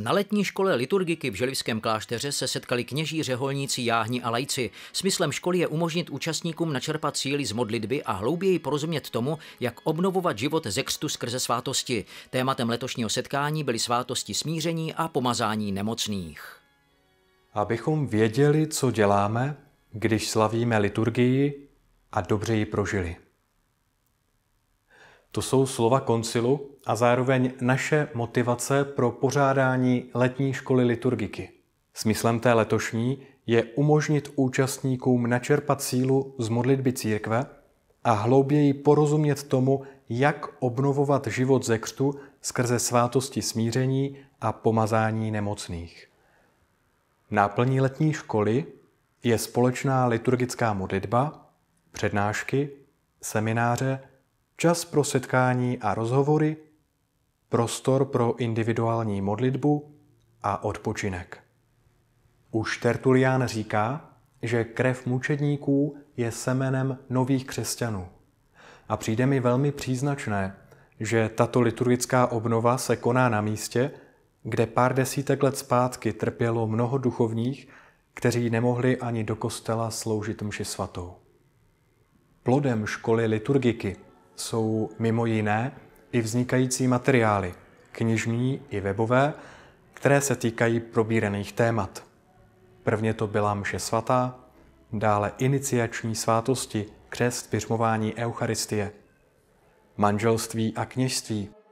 Na letní škole liturgiky v Želivském klášteře se setkali kněží, řeholníci, jáhni a lajci. Smyslem školy je umožnit účastníkům načerpat síly z modlitby a hlouběji porozumět tomu, jak obnovovat život ze křtu skrze svátosti. Tématem letošního setkání byly svátosti smíření a pomazání nemocných. Abychom věděli, co děláme, když slavíme liturgii a dobře ji prožili. To jsou slova koncilu a zároveň naše motivace pro pořádání letní školy liturgiky. Smyslem té letošní je umožnit účastníkům načerpat sílu z modlitby církve a hlouběji porozumět tomu, jak obnovovat život ze křtu skrze svátosti smíření a pomazání nemocných. Náplní letní školy je společná liturgická modlitba, přednášky, semináře, čas pro setkání a rozhovory, prostor pro individuální modlitbu a odpočinek. Už Tertulian říká, že krev mučedníků je semenem nových křesťanů. A přijde mi velmi příznačné, že tato liturgická obnova se koná na místě, kde pár desítek let zpátky trpělo mnoho duchovních, kteří nemohli ani do kostela sloužit mši svatou. Plodem školy liturgiky jsou mimo jiné i vznikající materiály, knižní i webové, které se týkají probíraných témat. Prvně to byla mše svatá, dále iniciační svátosti, křest, pyřmování, Eucharistie, manželství a kněžství,